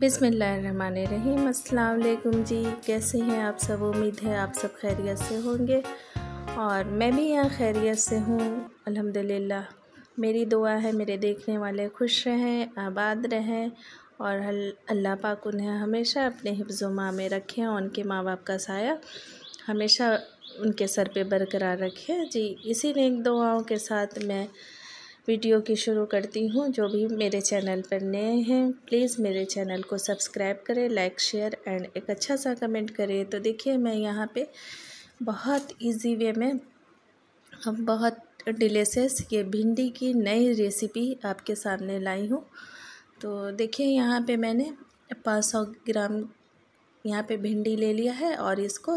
बिसमीम अल्लाम जी कैसे हैं आप सब उम्मीद है आप सब खैरियत से होंगे और मैं भी यहाँ खैरियत से हूँ अल्हम्दुलिल्लाह मेरी दुआ है मेरे देखने वाले खुश रहें आबाद रहें और अल्लाह पाक उन्हें हमेशा अपने हिफ्जुमा में रखें और उनके माँ बाप का साया हमेशा उनके सर पे बरकरार रखें जी इसी नेक दुआओं के साथ मैं वीडियो की शुरू करती हूँ जो भी मेरे चैनल पर नए हैं प्लीज़ मेरे चैनल को सब्सक्राइब करें लाइक शेयर एंड एक अच्छा सा कमेंट करें तो देखिए मैं यहाँ पे बहुत इजी वे में हम बहुत डिलेसेस ये भिंडी की नई रेसिपी आपके सामने लाई हूँ तो देखिए यहाँ पे मैंने 500 ग्राम यहाँ पे भिंडी ले लिया है और इसको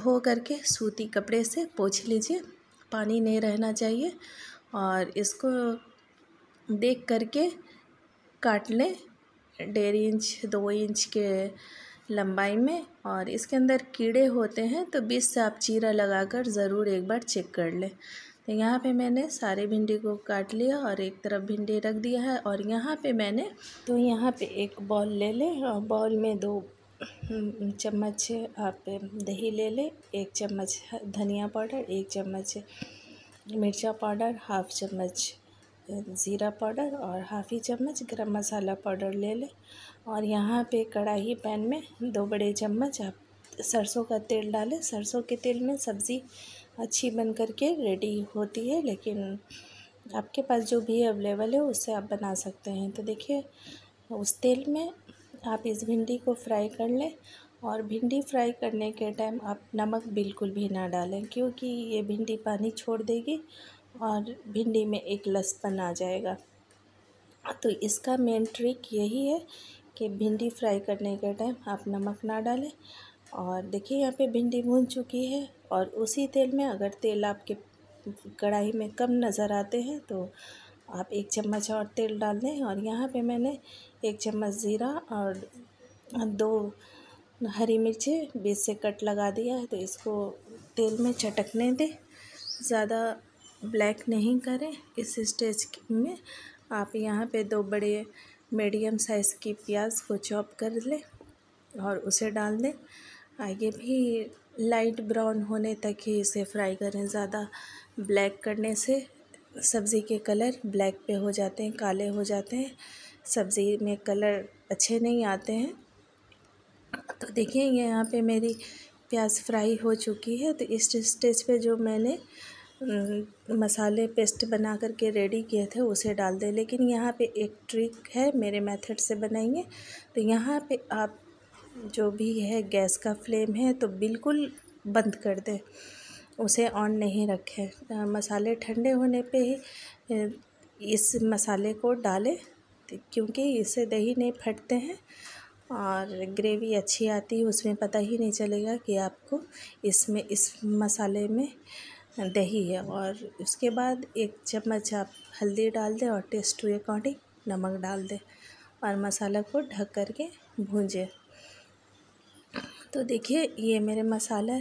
धो करके सूती कपड़े से पोछ लीजिए पानी नहीं रहना चाहिए और इसको देख करके काट लें डेढ़ इंच दो इंच के लंबाई में और इसके अंदर कीड़े होते हैं तो बीस से आप चीरा लगाकर ज़रूर एक बार चेक कर लें तो यहाँ पे मैंने सारे भिंडी को काट लिया और एक तरफ भिंडी रख दिया है और यहाँ पे मैंने तो यहाँ पे एक बॉल ले लें और बॉल में दो हम्म, चम्मच आप दही ले लें एक चम्मच धनिया पाउडर एक चम्मच मिर्चा पाउडर हाफ़ चम्मच ज़ीरा पाउडर और हाफ ही चम्मच गरम मसाला पाउडर ले लें और यहाँ पे कढ़ाई पैन में दो बड़े चम्मच आप सरसों का तेल डालें सरसों के तेल में सब्ज़ी अच्छी बन करके रेडी होती है लेकिन आपके पास जो भी अवेलेबल है उससे आप बना सकते हैं तो देखिए उस तेल में आप इस भिंडी को फ्राई कर लें और भिंडी फ्राई करने के टाइम आप नमक बिल्कुल भी ना डालें क्योंकि ये भिंडी पानी छोड़ देगी और भिंडी में एक लसपन आ जाएगा तो इसका मेन ट्रिक यही है कि भिंडी फ्राई करने के टाइम आप नमक ना डालें और देखिए यहाँ पे भिंडी भून चुकी है और उसी तेल में अगर तेल आपके कढ़ाई में कम नज़र आते हैं तो आप एक चम्मच और तेल डाल दें और यहाँ पे मैंने एक चम्मच ज़ीरा और दो हरी मिर्ची बीच से कट लगा दिया है तो इसको तेल में चटकने दें ज़्यादा ब्लैक नहीं करें इस स्टेज में आप यहाँ पे दो बड़े मीडियम साइज़ की प्याज को चॉप कर लें और उसे डाल दें आगे भी लाइट ब्राउन होने तक ही इसे फ्राई करें ज़्यादा ब्लैक करने से सब्ज़ी के कलर ब्लैक पे हो जाते हैं काले हो जाते हैं सब्ज़ी में कलर अच्छे नहीं आते हैं तो देखिए ये यहाँ पे मेरी प्याज फ्राई हो चुकी है तो इस स्टेज पे जो मैंने मसाले पेस्ट बना करके रेडी किए थे उसे डाल दें लेकिन यहाँ पे एक ट्रिक है मेरे मेथड से बनाइए तो यहाँ पे आप जो भी है गैस का फ्लेम है तो बिल्कुल बंद कर दें उसे ऑन नहीं रखें मसाले ठंडे होने पे ही इस मसाले को डालें क्योंकि इससे दही नहीं फटते हैं और ग्रेवी अच्छी आती है उसमें पता ही नहीं चलेगा कि आपको इसमें इस मसाले में दही है और उसके बाद एक चम्मच आप हल्दी डाल दें और टेस्ट टू अकॉर्डिंग नमक डाल दें और मसाला को ढक कर के भूंजें तो देखिए ये मेरे मसाला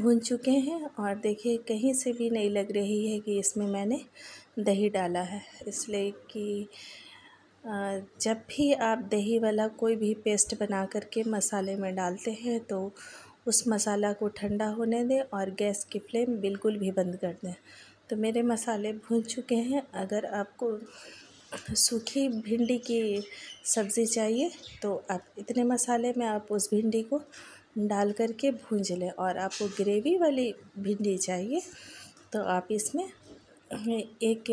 भून चुके हैं और देखिए कहीं से भी नहीं लग रही है कि इसमें मैंने दही डाला है इसलिए कि जब भी आप दही वाला कोई भी पेस्ट बना कर के मसाले में डालते हैं तो उस मसाला को ठंडा होने दें और गैस की फ्लेम बिल्कुल भी बंद कर दें तो मेरे मसाले भून चुके हैं अगर आपको सूखी भिंडी की सब्ज़ी चाहिए तो आप इतने मसाले में आप उस भिंडी को डाल करके भूंज लें और आपको ग्रेवी वाली भिंडी चाहिए तो आप इसमें एक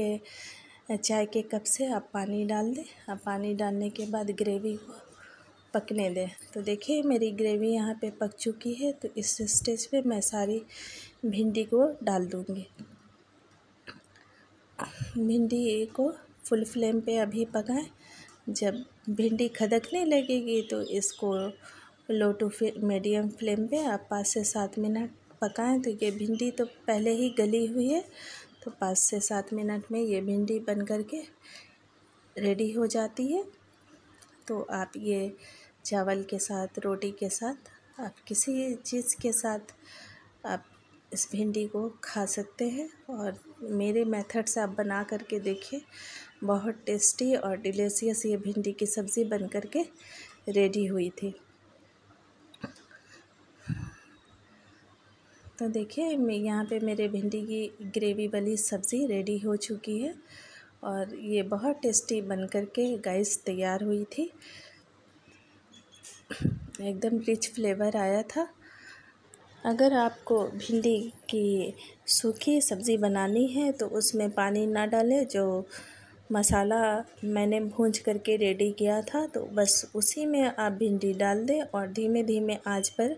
चाय के कप से आप पानी डाल दें आप पानी डालने के बाद ग्रेवी को पकने दें तो देखिए मेरी ग्रेवी यहाँ पे पक चुकी है तो इस स्टेज पे मैं सारी भिंडी को डाल दूँगी भिंडी को फुल फ्लेम पे अभी पकाएं जब भिंडी खदकने लगेगी तो इसको लो टू मीडियम फ्लेम पे आप पाँच से सात मिनट पकाएं तो ये भिंडी तो पहले ही गली हुई है तो पाँच से सात मिनट में ये भिंडी बन कर के रेडी हो जाती है तो आप ये चावल के साथ रोटी के साथ आप किसी चीज़ के साथ आप इस भिंडी को खा सकते हैं और मेरे मेथड से आप बना करके देखिए बहुत टेस्टी और डिलीशियस ये भिंडी की सब्ज़ी बन करके रेडी हुई थी तो देखिए यहाँ पे मेरे भिंडी की ग्रेवी वाली सब्ज़ी रेडी हो चुकी है और ये बहुत टेस्टी बन कर के गाइस तैयार हुई थी एकदम रिच फ्लेवर आया था अगर आपको भिंडी की सूखी सब्ज़ी बनानी है तो उसमें पानी ना डालें जो मसाला मैंने भूंज करके रेडी किया था तो बस उसी में आप भिंडी डाल दें और धीमे धीमे आंच पर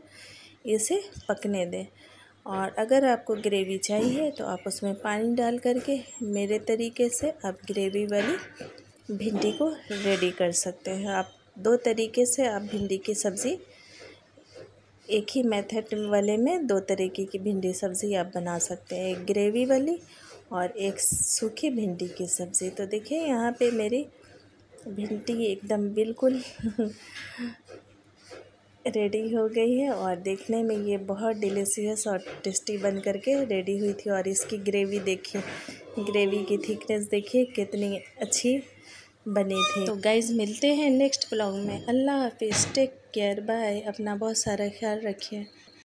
इसे पकने दें और अगर आपको ग्रेवी चाहिए तो आप उसमें पानी डाल करके मेरे तरीके से आप ग्रेवी वाली भिंडी को रेडी कर सकते हैं आप दो तरीके से आप भिंडी की सब्ज़ी एक ही मेथड वाले में दो तरीके की भिंडी सब्ज़ी आप बना सकते हैं एक ग्रेवी वाली और एक सूखी भिंडी की सब्ज़ी तो देखिए यहाँ पे मेरी भिंडी एकदम बिल्कुल रेडी हो गई है और देखने में ये बहुत डिलीशियस और टेस्टी बन करके रेडी हुई थी और इसकी ग्रेवी देखिए ग्रेवी की थिकनेस देखिए कितनी अच्छी बनी थी तो गाइज मिलते हैं नेक्स्ट ब्लॉग में अल्लाह हाफिज़ टेक केयर बाय अपना बहुत सारा ख्याल रखिए